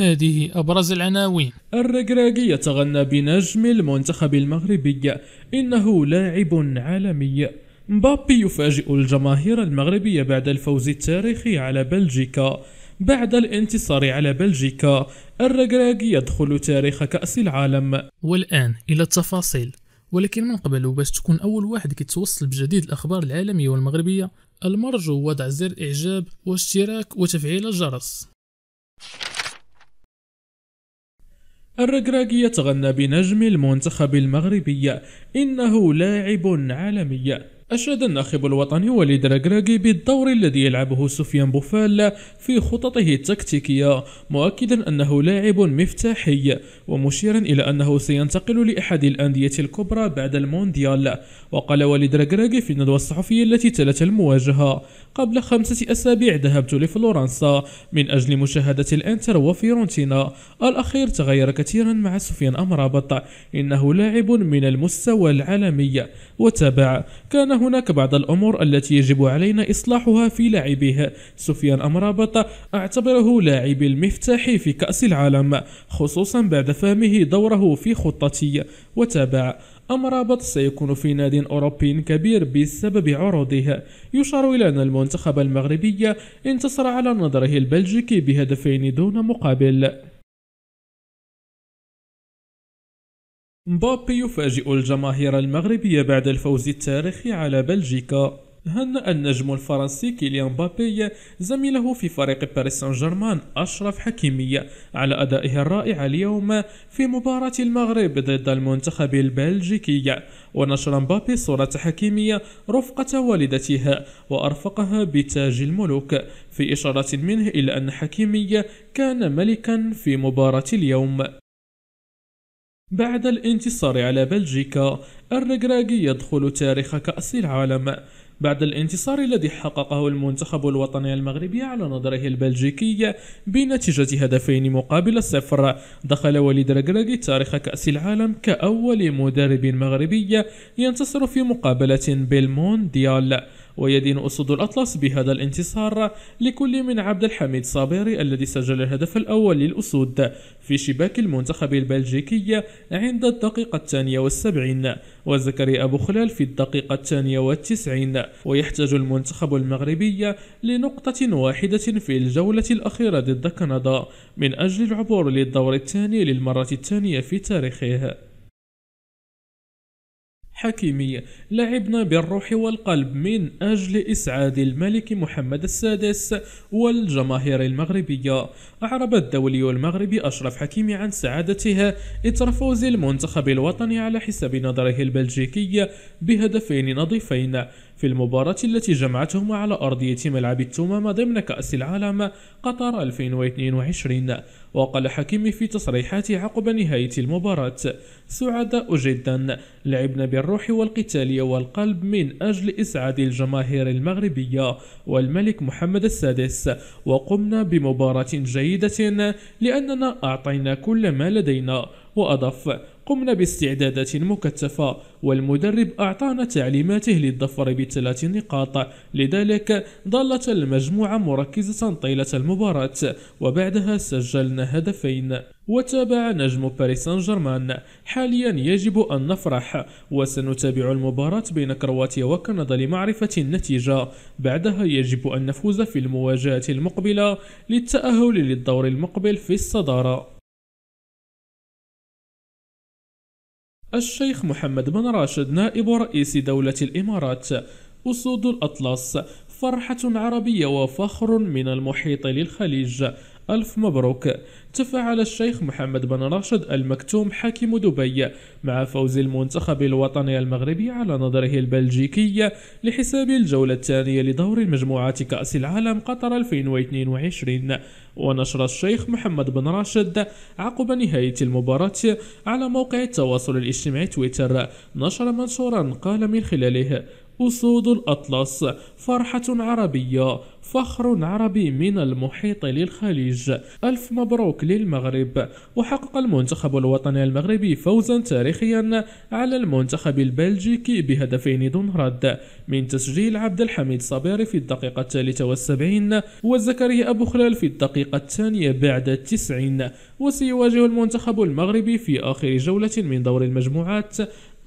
هذه أبرز العناوين الرقراقي يتغنى بنجم المنتخب المغربي إنه لاعب عالمي مبابي يفاجئ الجماهير المغربية بعد الفوز التاريخي على بلجيكا بعد الانتصار على بلجيكا الرقراقي يدخل تاريخ كأس العالم والآن إلى التفاصيل ولكن من قبل باش تكون أول واحد كيتوصل بجديد الأخبار العالمية والمغربية المرجو وضع زر إعجاب واشتراك وتفعيل الجرس الركراكي يتغنى بنجم المنتخب المغربي إنه لاعب عالمي أشاد الناخب الوطني وليد راكراكي بالدور الذي يلعبه سفيان بوفال في خططه التكتيكية مؤكدا أنه لاعب مفتاحي ومشيرا إلى أنه سينتقل لأحد الأندية الكبرى بعد المونديال وقال وليد راكراكي في الندوة الصحفية التي تلت المواجهة قبل خمسة أسابيع ذهبت لفلورنسا من أجل مشاهدة الإنتر وفيرونتينا الأخير تغير كثيرا مع سفيان أمرابط إنه لاعب من المستوى العالمي وتابع كان هناك بعض الأمور التي يجب علينا إصلاحها في لاعبه سفيان أمرابط أعتبره لاعب المفتاح في كأس العالم خصوصا بعد فهمه دوره في خطتي وتابع أمرابط سيكون في ناد أوروبي كبير بسبب عروضه يشار إلى أن المنتخب المغربي انتصر على نظره البلجيكي بهدفين دون مقابل مبابي يفاجئ الجماهير المغربية بعد الفوز التاريخي على بلجيكا هنأ النجم الفرنسي كيليان مبابي زميله في فريق باريس سان جيرمان أشرف حكيمية على أدائه الرائع اليوم في مباراة المغرب ضد المنتخب البلجيكي ونشر مبابي صورة حكيمية رفقة والدتها وأرفقها بتاج الملوك في إشارة منه إلى أن حكيمية كان ملكا في مباراة اليوم بعد الانتصار على بلجيكا الرجراجي يدخل تاريخ كأس العالم بعد الانتصار الذي حققه المنتخب الوطني المغربي على نظره البلجيكي بنتيجة هدفين مقابل صفر دخل وليد رجراجي تاريخ كأس العالم كأول مدرب مغربي ينتصر في مقابلة بالمونديال ويدين أسود الأطلس بهذا الانتصار لكل من عبد الحميد صابري الذي سجل الهدف الأول للأسود في شباك المنتخب البلجيكي عند الدقيقة الثانية والسبعين وزكريا أبو خلال في الدقيقة الثانية والتسعين ويحتاج المنتخب المغربي لنقطة واحدة في الجولة الأخيرة ضد كندا من أجل العبور للدور الثاني للمرة الثانية في تاريخه حكيمية لعبنا بالروح والقلب من أجل إسعاد الملك محمد السادس والجماهير المغربية أعرب الدولي المغربي أشرف حكيمي عن سعادتها إثر فوز المنتخب الوطني على حساب نظره البلجيكي بهدفين نظيفين في المباراة التي جمعتهما على أرضية ملعب التمام ضمن كأس العالم قطر 2022 وقال حكيمي في تصريحاته عقب نهاية المباراة سعداء جدا لعبنا بالروح والقتال والقلب من أجل إسعاد الجماهير المغربية والملك محمد السادس وقمنا بمباراة جيدة لأننا أعطينا كل ما لدينا وأضف قمنا باستعدادات مكثفة والمدرب أعطانا تعليماته للظفر بثلاث نقاط لذلك ظلت المجموعة مركزة طيلة المباراة وبعدها سجلنا هدفين وتابع نجم باريس سان جيرمان حاليا يجب أن نفرح وسنتابع المباراة بين كرواتيا وكندا لمعرفة النتيجة بعدها يجب أن نفوز في المواجهة المقبلة للتأهل للدور المقبل في الصدارة الشيخ محمد بن راشد نائب رئيس دولة الإمارات أسود الأطلس فرحة عربية وفخر من المحيط للخليج ألف مبروك تفاعل الشيخ محمد بن راشد المكتوم حاكم دبي مع فوز المنتخب الوطني المغربي على نظره البلجيكي لحساب الجولة الثانية لدور المجموعات كأس العالم قطر 2022 ونشر الشيخ محمد بن راشد عقب نهاية المباراة على موقع التواصل الاجتماعي تويتر نشر منشورا قال من خلاله أسود الأطلس فرحة عربية فخر عربي من المحيط للخليج ألف مبروك للمغرب وحقق المنتخب الوطني المغربي فوزا تاريخيا على المنتخب البلجيكي بهدفين دون رد من تسجيل عبد الحميد صبيري في الدقيقة الثالثة والسبعين وزكريا أبو خلال في الدقيقة الثانية بعد التسعين وسيواجه المنتخب المغربي في آخر جولة من دور المجموعات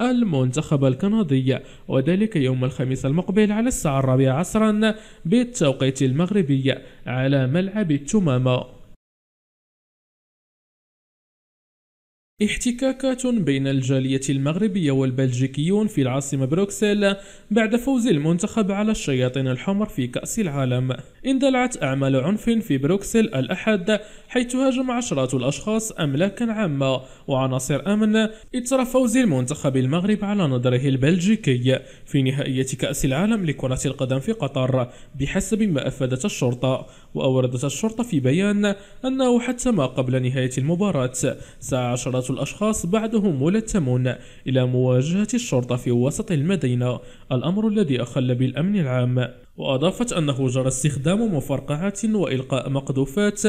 المنتخب الكندي وذلك يوم الخميس المقبل على الساعة الرابعة عصرا بالتوقيت المغربي على ملعب التمامة احتكاكات بين الجالية المغربية والبلجيكيون في العاصمة بروكسل بعد فوز المنتخب على الشياطين الحمر في كأس العالم اندلعت أعمال عنف في بروكسل الأحد حيث هاجم عشرات الأشخاص أملاكا عامة وعناصر أمن إثر فوز المنتخب المغرب على نظره البلجيكي في نهائية كأس العالم لكرة القدم في قطر بحسب ما أفادت الشرطة وأوردت الشرطة في بيان أنه حتى ما قبل نهاية المباراة سعى عشرات الأشخاص بعدهم ملتمون إلى مواجهة الشرطة في وسط المدينة الأمر الذي أخل بالأمن العام وأضافت أنه جرى استخدام مفرقعات وإلقاء مقذوفات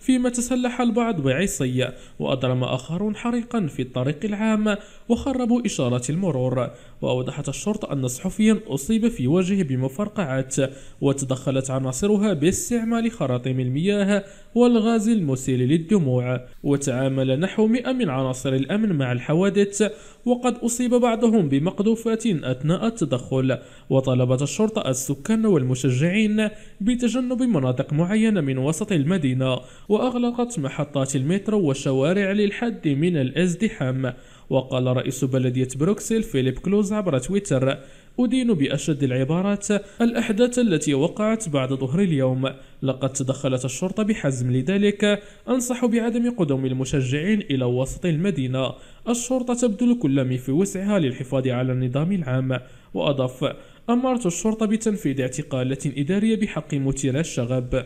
فيما تسلح البعض بعصي وأضرم آخرون حريقا في الطريق العام وخربوا إشارات المرور وأوضحت الشرطة أن صحفيا أصيب في وجهه بمفرقعات وتدخلت عناصرها باستعمال خراطيم المياه والغاز المسيل للدموع وتعامل نحو 100 من عناصر الأمن مع الحوادث وقد أصيب بعضهم بمقذوفات أثناء التدخل وطلبت الشرطة السكان والمشجعين بتجنب مناطق معينة من وسط المدينة وأغلقت محطات المترو والشوارع للحد من الازدحام وقال رئيس بلدية بروكسل فيليب كلوز عبر تويتر أدين بأشد العبارات الأحداث التي وقعت بعد ظهر اليوم لقد تدخلت الشرطة بحزم لذلك أنصح بعدم قدوم المشجعين إلى وسط المدينة الشرطة تبذل كل ما في وسعها للحفاظ على النظام العام وأضاف أمرت الشرطة بتنفيذ اعتقالات إدارية بحق مثير الشغب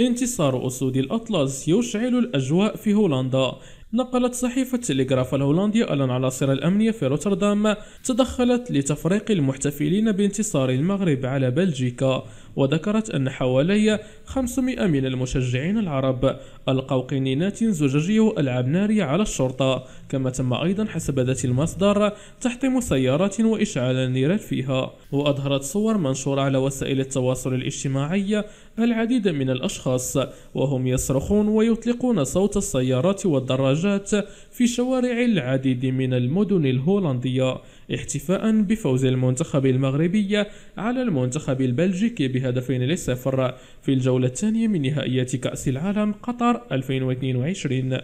انتصار أسود الأطلس يشعل الأجواء في هولندا نقلت صحيفة تليغراف الهولندية أن العناصر الأمنية في روتردام تدخلت لتفريق المحتفلين بانتصار المغرب على بلجيكا وذكرت أن حوالي 500 من المشجعين العرب ألقوا قنينات زجاجية وألعاب نارية على الشرطة كما تم أيضا حسب ذات المصدر تحطيم سيارات وإشعال النيران فيها وأظهرت صور منشورة على وسائل التواصل الاجتماعي العديد من الأشخاص وهم يصرخون ويطلقون صوت السيارات والدراجات في شوارع العديد من المدن الهولندية احتفاء بفوز المنتخب المغربي على المنتخب البلجيكي بهدفين للصفر في الجولة الثانية من نهائيات كأس العالم قطر 2022